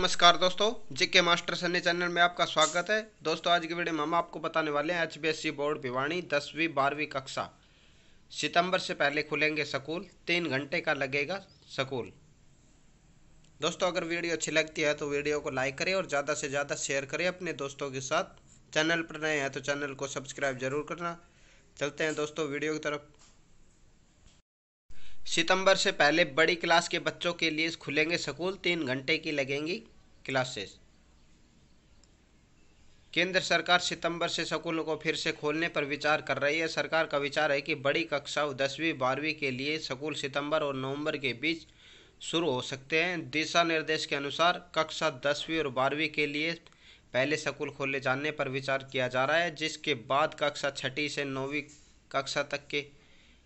नमस्कार दोस्तों जिके मास्टर सन्नी चैनल में आपका स्वागत है दोस्तों आज की वीडियो में हम आपको बताने वाले हैं एचबीएससी बोर्ड भिवाणी दसवीं बारहवीं कक्षा सितंबर से पहले खुलेंगे स्कूल तीन घंटे का लगेगा स्कूल दोस्तों अगर वीडियो अच्छी लगती है तो वीडियो को लाइक करें और ज़्यादा से ज़्यादा शेयर करें अपने दोस्तों के साथ चैनल पर नए हैं तो चैनल को सब्सक्राइब जरूर करना चलते हैं दोस्तों वीडियो की तरफ सितंबर से पहले बड़ी क्लास के बच्चों के लिए खुलेंगे स्कूल तीन घंटे की लगेंगी क्लासेस केंद्र सरकार सितंबर से स्कूलों को फिर से खोलने पर विचार कर रही है सरकार का विचार है कि बड़ी कक्षाओं दसवीं बारहवीं के लिए स्कूल सितंबर और नवंबर के बीच शुरू हो सकते हैं दिशा निर्देश के अनुसार कक्षा दसवीं और बारहवीं के लिए पहले स्कूल खोले जाने पर विचार किया जा रहा है जिसके बाद कक्षा छठी से नौवीं कक्षा तक के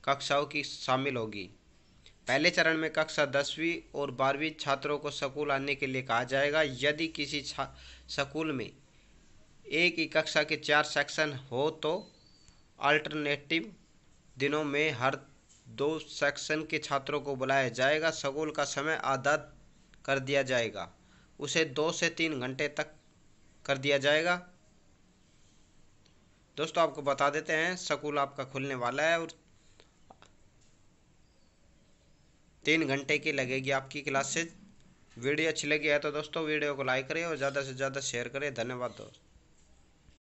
कक्षाओं की शामिल होगी पहले चरण में कक्षा दसवीं और बारहवीं छात्रों को स्कूल आने के लिए कहा जाएगा यदि किसी स्कूल में एक ही कक्षा के चार सेक्शन हो तो अल्टरनेटिव दिनों में हर दो सेक्शन के छात्रों को बुलाया जाएगा स्कूल का समय आधा कर दिया जाएगा उसे दो से तीन घंटे तक कर दिया जाएगा दोस्तों आपको बता देते हैं स्कूल आपका खुलने वाला है और तीन घंटे की लगेगी आपकी क्लासेज वीडियो अच्छी लगी है तो दोस्तों वीडियो को लाइक करें और ज़्यादा से ज़्यादा शेयर करें धन्यवाद दोस्तों